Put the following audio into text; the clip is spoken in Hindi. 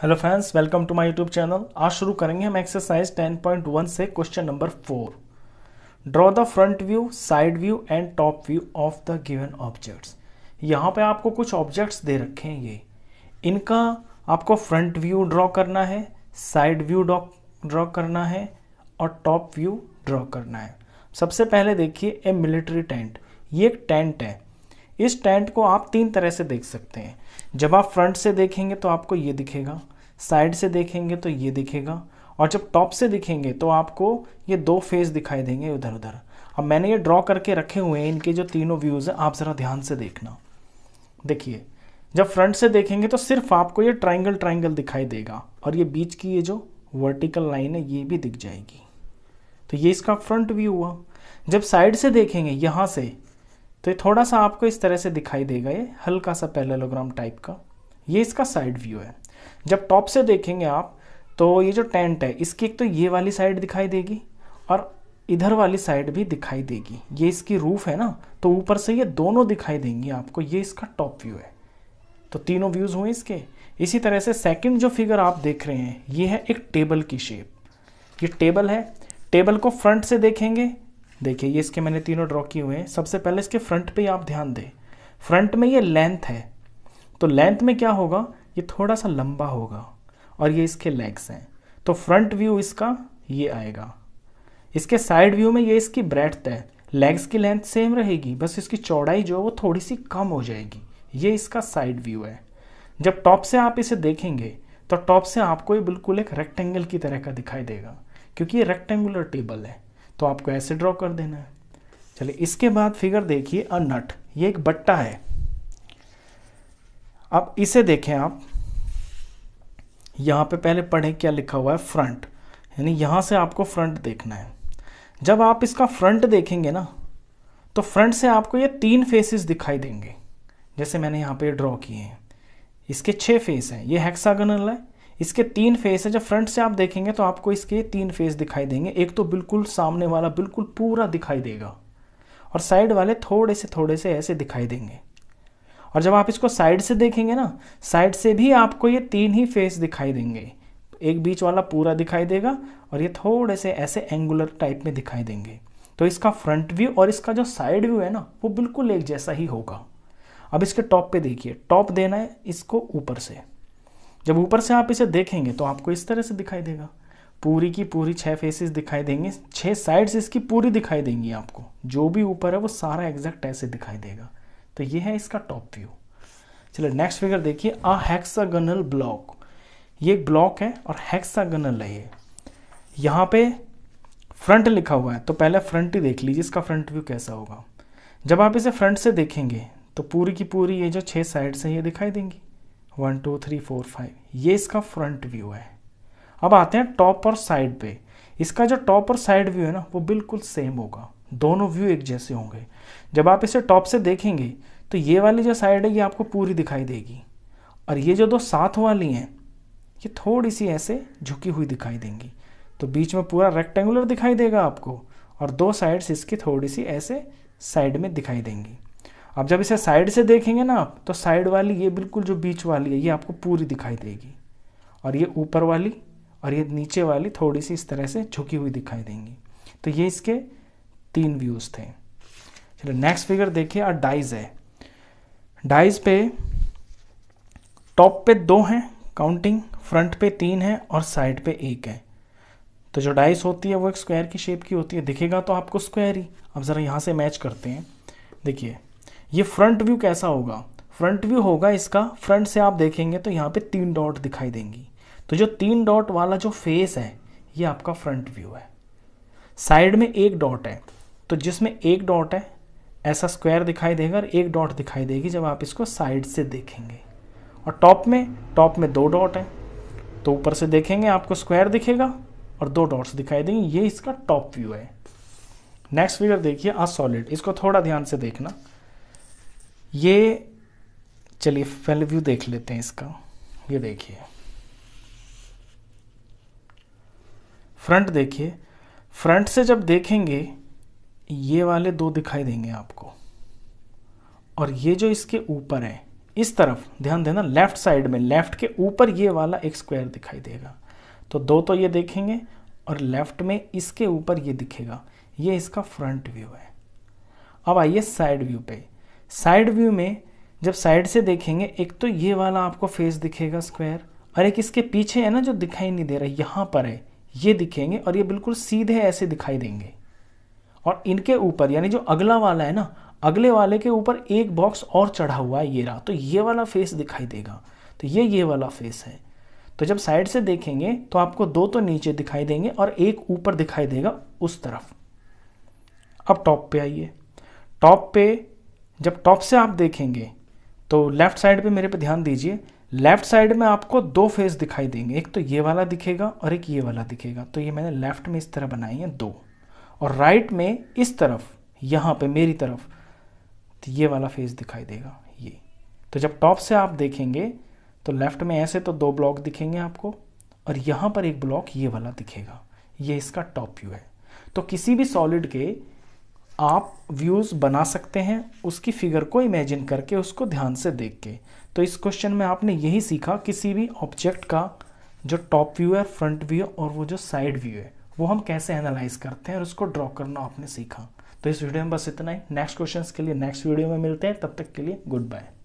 hello friends welcome to my YouTube channel आज शुरू करेंगे हम एक्सरसाइज 10.1 से question number four draw the front view side view and top view of the given objects यहाँ पे आपको कुछ ऑब्जेक्ट्स दे रखे हैं ये इनका आपको फ्रंट व्यू ड्रॉ करना है साइड व्यू ड्रॉ करना है और टॉप व्यू ड्रॉ करना है सबसे पहले देखिए ए मिलिट्री टेंट ये एक टेंट है इस टेंट को आप तीन तरह से देख सकते हैं जब आप फ्रंट से देखेंगे तो आपको ये दिखेगा साइड से देखेंगे तो ये दिखेगा और जब टॉप से दिखेंगे तो आपको ये दो फेस दिखाई देंगे उधर उधर अब मैंने ये ड्रॉ करके रखे हुए हैं इनके जो तीनों व्यूज़ हैं आप ज़रा ध्यान से देखना देखिए जब फ्रंट से देखेंगे तो सिर्फ आपको ये ट्राइंगल ट्राइंगल दिखाई देगा और ये बीच की ये जो वर्टिकल लाइन है ये भी दिख जाएगी तो ये इसका फ्रंट व्यू हुआ जब साइड से देखेंगे यहाँ से तो ये थोड़ा सा आपको इस तरह से दिखाई देगा ये हल्का सा पैलेलोग्राम टाइप का ये इसका साइड व्यू है जब टॉप से देखेंगे आप तो ये जो टेंट है इसकी एक तो ये वाली साइड दिखाई देगी और इधर वाली साइड भी दिखाई देगी ये इसकी रूफ है ना तो ऊपर से ये दोनों दिखाई देंगी आपको ये इसका टॉप व्यू है तो तीनों व्यूज़ हुए इसके इसी तरह से सेकंड जो फिगर आप देख रहे हैं ये है एक टेबल की शेप ये टेबल है टेबल को फ्रंट से देखेंगे देखिए ये इसके मैंने तीनों ड्रॉ किए हुए हैं सबसे पहले इसके फ्रंट पे आप ध्यान दें फ्रंट में ये लेंथ है तो लेंथ में क्या होगा ये थोड़ा सा लंबा होगा और ये इसके लेग्स हैं तो फ्रंट व्यू इसका ये आएगा इसके साइड व्यू में ये इसकी ब्रेथ है लेग्स की लेंथ सेम रहेगी बस इसकी चौड़ाई जो है वो थोड़ी सी कम हो जाएगी ये इसका साइड व्यू है जब टॉप से आप इसे देखेंगे तो टॉप से आपको ये बिल्कुल एक रेक्टेंगल की तरह का दिखाई देगा क्योंकि ये रेक्टेंगुलर टेबल है तो आपको ऐसे ड्रॉ कर देना है चलिए इसके बाद फिगर देखिए अ नट ये एक बट्टा है अब इसे देखें आप यहाँ पे पहले पढ़ें क्या लिखा हुआ है फ्रंट यानी यहाँ से आपको फ्रंट देखना है जब आप इसका फ्रंट देखेंगे ना तो फ्रंट से आपको ये तीन फेसेस दिखाई देंगे जैसे मैंने यहाँ पे ड्रॉ किए हैं इसके छः फेस हैं ये हेक्सागनल है इसके तीन फेस है जब फ्रंट से आप देखेंगे तो आपको इसके तीन फेस दिखाई देंगे एक तो बिल्कुल सामने वाला बिल्कुल पूरा दिखाई देगा और साइड वाले थोड़े से थोड़े से ऐसे दिखाई देंगे और जब आप इसको साइड से देखेंगे ना साइड से भी आपको ये तीन ही फेस दिखाई देंगे एक बीच वाला पूरा दिखाई देगा और ये थोड़े से ऐसे एंगुलर टाइप में दिखाई देंगे तो इसका फ्रंट व्यू और इसका जो साइड व्यू है ना वो बिल्कुल एक जैसा ही होगा अब इसके टॉप पे देखिए टॉप देना है इसको ऊपर से जब ऊपर से आप इसे देखेंगे तो आपको इस तरह से दिखाई देगा पूरी की पूरी छः फेसेस दिखाई देंगे छः साइड्स इसकी पूरी दिखाई देंगी आपको जो भी ऊपर है वो सारा एग्जैक्ट ऐसे दिखाई देगा तो ये है इसका टॉप व्यू चलो नेक्स्ट फिगर देखिए अ हेक्सागनल ब्लॉक ये एक ब्लॉक है और हेक्सागनल है ये यहाँ पे फ्रंट लिखा हुआ है तो पहले फ्रंट ही देख लीजिए इसका फ्रंट व्यू कैसा होगा जब आप इसे फ्रंट से देखेंगे तो पूरी की पूरी ये जो छः साइड्स हैं ये दिखाई देंगी one two three four five ये इसका फ्रंट व्यू है अब आते हैं टॉप और साइड पे इसका जो टॉप और साइड व्यू है ना वो बिल्कुल सेम होगा दोनों व्यू एक जैसे होंगे जब आप इसे टॉप से देखेंगे तो ये वाली जो साइड है ये आपको पूरी दिखाई देगी और ये जो दो साथ वाली हैं ये थोड़ी सी ऐसे झुकी हुई दिखाई देंगी तो बीच में पूरा रेक्टेंगुलर दिखाई देगा आपको और दो साइड्स इसकी थोड़ी सी ऐसे साइड में दिखाई देंगी अब जब इसे साइड से देखेंगे ना आप तो साइड वाली ये बिल्कुल जो बीच वाली है ये आपको पूरी दिखाई देगी और ये ऊपर वाली और ये नीचे वाली थोड़ी सी इस तरह से झुकी हुई दिखाई देंगी तो ये इसके तीन व्यूज़ थे चलो नेक्स्ट फिगर देखिए और डाइज है डाइज पे टॉप पे दो हैं काउंटिंग फ्रंट पे तीन है और साइड पे एक है तो जो डाइस होती है वो एक स्क्वायर की शेप की होती है दिखेगा तो आपको स्क्वायर ही अब ज़रा यहाँ से मैच करते हैं देखिए ये फ्रंट व्यू कैसा होगा फ्रंट व्यू होगा इसका फ्रंट से आप देखेंगे तो यहाँ पे तीन डॉट दिखाई देंगी तो जो तीन डॉट वाला जो फेस है ये आपका फ्रंट व्यू है साइड में एक डॉट है तो जिसमें एक डॉट है ऐसा स्क्वायर दिखाई देगा और एक डॉट दिखाई देगी जब आप इसको साइड से देखेंगे और टॉप में टॉप में दो डॉट है तो ऊपर से देखेंगे आपको स्क्वायर दिखेगा और दो डॉट्स दिखाई देंगे ये इसका टॉप व्यू है नेक्स्ट फिगर देखिए आ सॉलिड इसको थोड़ा ध्यान से देखना ये चलिए फेल व्यू देख लेते हैं इसका ये देखिए फ्रंट देखिए फ्रंट से जब देखेंगे ये वाले दो दिखाई देंगे आपको और ये जो इसके ऊपर है इस तरफ ध्यान देना लेफ्ट साइड में लेफ्ट के ऊपर ये वाला एक स्क्वायर दिखाई देगा तो दो तो ये देखेंगे और लेफ्ट में इसके ऊपर ये दिखेगा ये इसका फ्रंट व्यू है अब आइए साइड व्यू पे साइड व्यू में जब साइड से देखेंगे एक तो ये वाला आपको फेस दिखेगा स्क्वायर और एक इसके पीछे है ना जो दिखाई नहीं दे रहा यहाँ पर है ये दिखेंगे और ये बिल्कुल सीधे ऐसे दिखाई देंगे और इनके ऊपर यानी जो अगला वाला है ना अगले वाले के ऊपर एक बॉक्स और चढ़ा हुआ है ये रहा तो ये वाला फेस दिखाई देगा तो ये ये वाला फेस है तो जब साइड से देखेंगे तो आपको दो तो नीचे दिखाई देंगे और एक ऊपर दिखाई देगा उस तरफ अब टॉप पे आइए टॉप पे जब टॉप से आप देखेंगे तो लेफ़्ट साइड पे मेरे पे ध्यान दीजिए लेफ़्ट साइड में आपको दो फेस दिखाई देंगे एक तो ये वाला दिखेगा और एक ये वाला दिखेगा तो ये मैंने लेफ़्ट में इस तरह बनाई है दो और राइट में इस तरफ यहाँ पे मेरी तरफ तो ये वाला फेस दिखाई देगा ये तो जब टॉप से आप देखेंगे तो लेफ़्ट में ऐसे तो दो ब्लॉक दिखेंगे आपको और यहाँ पर एक ब्लॉक ये वाला दिखेगा ये इसका टॉप व्यू है तो किसी भी सॉलिड के आप व्यूज़ बना सकते हैं उसकी फिगर को इमेजिन करके उसको ध्यान से देख के तो इस क्वेश्चन में आपने यही सीखा किसी भी ऑब्जेक्ट का जो टॉप व्यू है फ्रंट व्यू है और वो जो साइड व्यू है वो हम कैसे एनालाइज करते हैं और उसको ड्रॉ करना आपने सीखा तो इस वीडियो में बस इतना ही नेक्स्ट क्वेश्चंस के लिए नेक्स्ट वीडियो में मिलते हैं तब तक के लिए गुड बाय